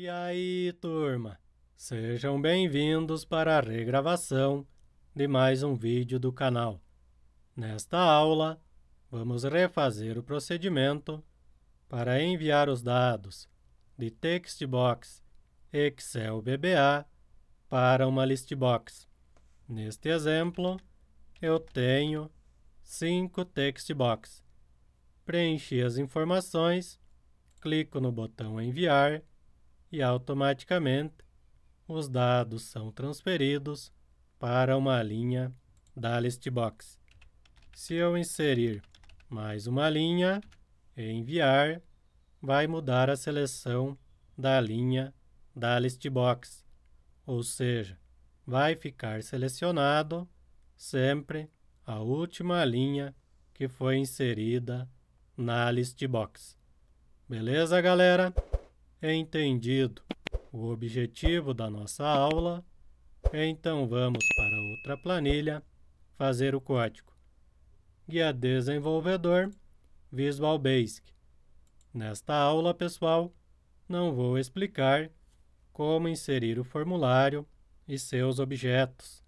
E aí, turma? Sejam bem-vindos para a regravação de mais um vídeo do canal. Nesta aula, vamos refazer o procedimento para enviar os dados de Textbox Excel BBA para uma Listbox. Neste exemplo, eu tenho 5 Textbox. Preenchi as informações, clico no botão Enviar e automaticamente os dados são transferidos para uma linha da listbox. Se eu inserir mais uma linha e enviar, vai mudar a seleção da linha da listbox, ou seja, vai ficar selecionado sempre a última linha que foi inserida na listbox. Beleza, galera? Entendido. O objetivo da nossa aula é então vamos para outra planilha fazer o código. Guia Desenvolvedor Visual Basic. Nesta aula, pessoal, não vou explicar como inserir o formulário e seus objetos.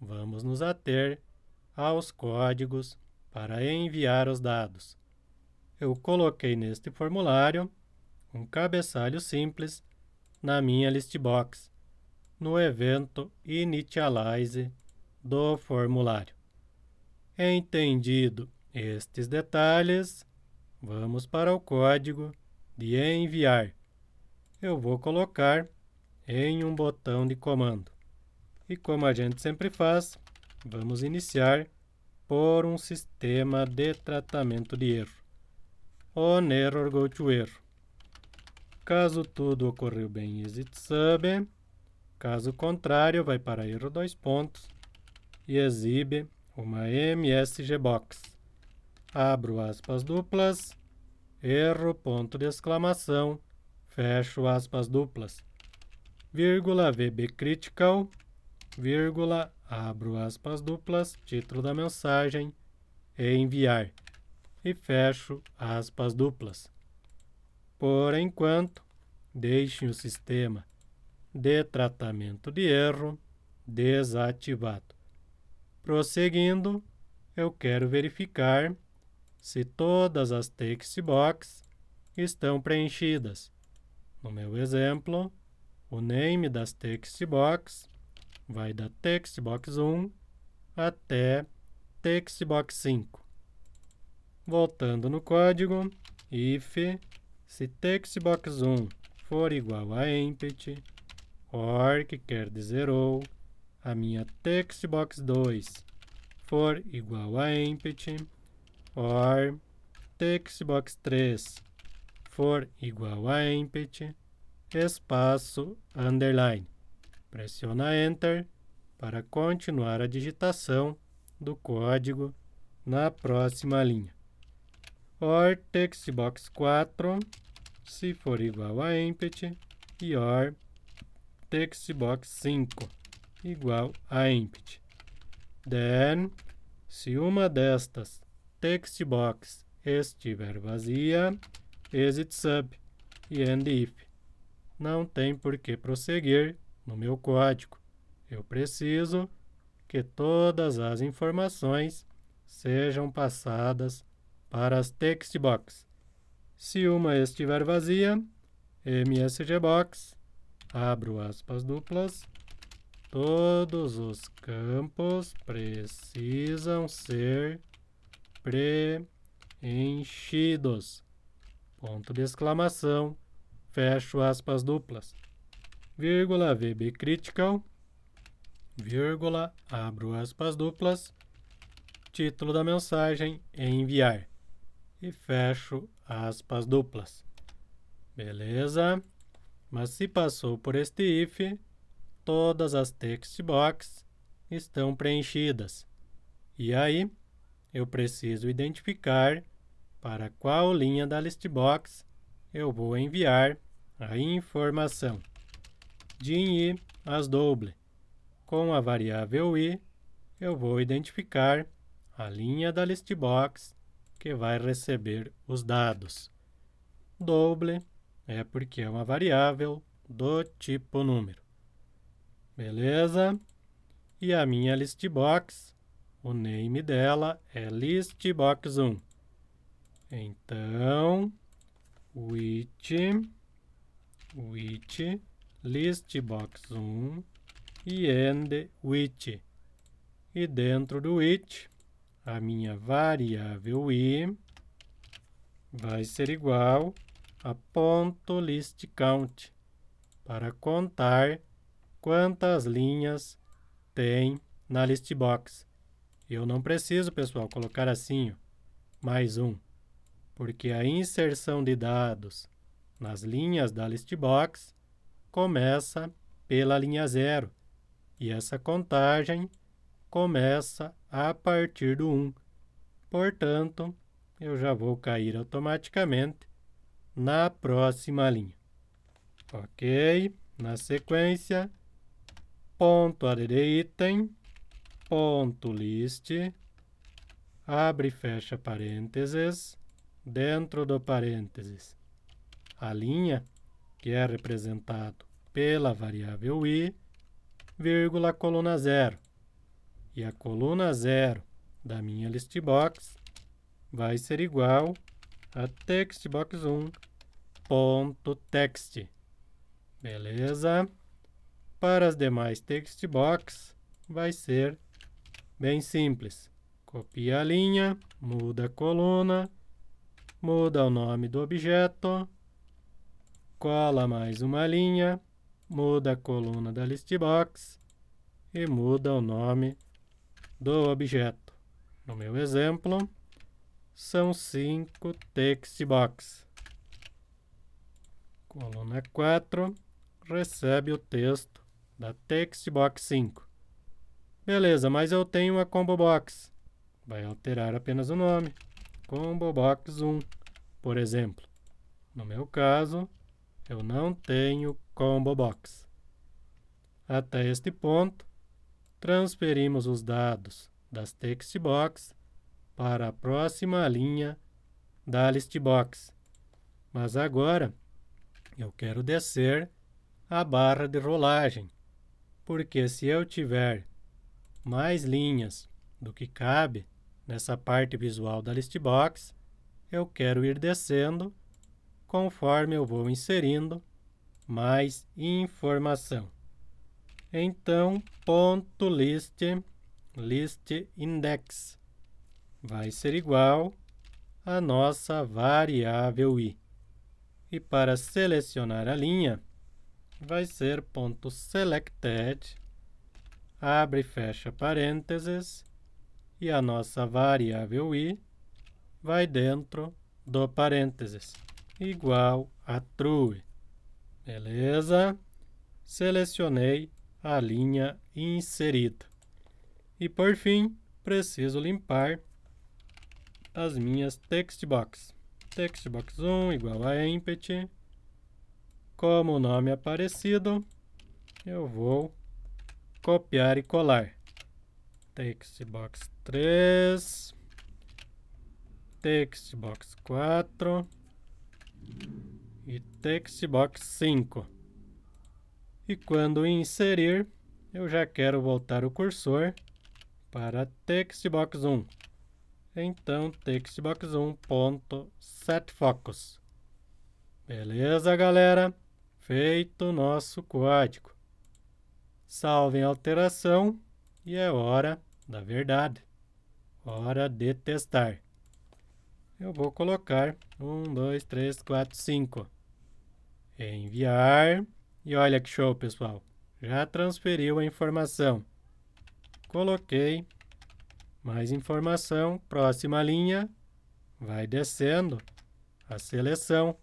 Vamos nos ater aos códigos para enviar os dados. Eu coloquei neste formulário um cabeçalho simples na minha listbox no evento Initialize do formulário. Entendido estes detalhes, vamos para o código de enviar. Eu vou colocar em um botão de comando. E como a gente sempre faz, vamos iniciar por um sistema de tratamento de erro. On error go to Caso tudo ocorreu bem, exit sub. Caso contrário, vai para erro dois pontos e exibe uma MSG box. Abro aspas duplas, erro, ponto de exclamação, fecho aspas duplas, vírgula VB critical, vírgula, abro aspas duplas, título da mensagem, enviar e fecho aspas duplas. Por enquanto, deixe o sistema de tratamento de erro desativado. Prosseguindo, eu quero verificar se todas as text estão preenchidas. No meu exemplo, o name das text vai da text box 1 até text box 5. Voltando no código, if se textbox1 for igual a empty, or que quer dizer ou, a minha textbox2 for igual a empty, or textbox3 for igual a empty, espaço, underline. Pressiona Enter para continuar a digitação do código na próxima linha or textbox 4 se for igual a empty e or textbox 5 igual a empty. Then, se uma destas textbox estiver vazia, exit sub e end if. Não tem por que prosseguir no meu código. Eu preciso que todas as informações sejam passadas para as text box. Se uma estiver vazia, msgbox, abro aspas duplas, todos os campos precisam ser preenchidos. Ponto de exclamação, fecho aspas duplas, vírgula critical. vírgula, abro aspas duplas, título da mensagem, enviar e fecho aspas duplas. Beleza? Mas se passou por este if, todas as text box estão preenchidas. E aí, eu preciso identificar para qual linha da list box eu vou enviar a informação. DIN i as double. Com a variável i, eu vou identificar a linha da list box que vai receber os dados. double é porque é uma variável do tipo número. Beleza? E a minha listbox, o name dela é listbox1. Então, which, which listbox1 e end which. E dentro do which a minha variável i vai ser igual a ponto list count para contar quantas linhas tem na list box. Eu não preciso, pessoal, colocar assim, mais um, porque a inserção de dados nas linhas da list box começa pela linha zero e essa contagem começa a partir do 1. Portanto, eu já vou cair automaticamente na próxima linha. Ok? Na sequência, ponto add item, ponto list, abre e fecha parênteses, dentro do parênteses, a linha que é representado pela variável i, vírgula coluna zero. E a coluna zero da minha listbox vai ser igual a textbox1.text. Beleza? Para as demais textbox vai ser bem simples. Copia a linha, muda a coluna, muda o nome do objeto, cola mais uma linha, muda a coluna da listbox e muda o nome do do objeto. No meu exemplo, são cinco text box. Coluna 4 recebe o texto da text box 5. Beleza, mas eu tenho a combo box. Vai alterar apenas o nome. Combo box 1, por exemplo. No meu caso, eu não tenho combo box. Até este ponto, transferimos os dados das textbox para a próxima linha da listbox. Mas agora eu quero descer a barra de rolagem, porque se eu tiver mais linhas do que cabe nessa parte visual da listbox, eu quero ir descendo conforme eu vou inserindo mais informação. Então, ponto list, list index vai ser igual à nossa variável i. E para selecionar a linha, vai ser ponto selected, abre e fecha parênteses, e a nossa variável i vai dentro do parênteses, igual a true. Beleza? Selecionei a linha inserida. E por fim, preciso limpar as minhas textbox. Textbox 1 igual a empty. Como o nome é parecido, eu vou copiar e colar. Textbox 3, textbox 4 e textbox 5. E quando inserir, eu já quero voltar o cursor para textbox 1. Então, textbox 1.setFocus. Beleza, galera? Feito o nosso código. Salvem a alteração e é hora da verdade. Hora de testar. Eu vou colocar 1, 2, 3, 4, 5. Enviar. E olha que show, pessoal. Já transferiu a informação. Coloquei. Mais informação. Próxima linha. Vai descendo a seleção.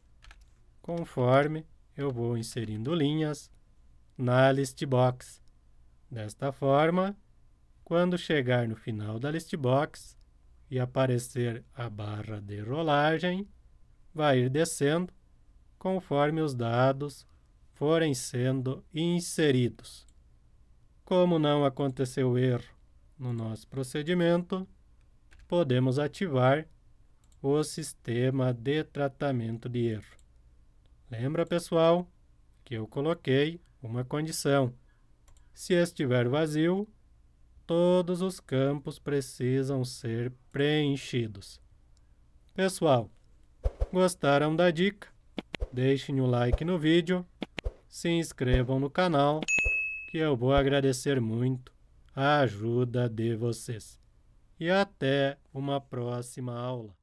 Conforme eu vou inserindo linhas na list box. Desta forma, quando chegar no final da list box e aparecer a barra de rolagem, vai ir descendo conforme os dados forem sendo inseridos. Como não aconteceu erro no nosso procedimento, podemos ativar o sistema de tratamento de erro. Lembra, pessoal, que eu coloquei uma condição. Se estiver vazio, todos os campos precisam ser preenchidos. Pessoal, gostaram da dica? Deixem o like no vídeo se inscrevam no canal, que eu vou agradecer muito a ajuda de vocês. E até uma próxima aula.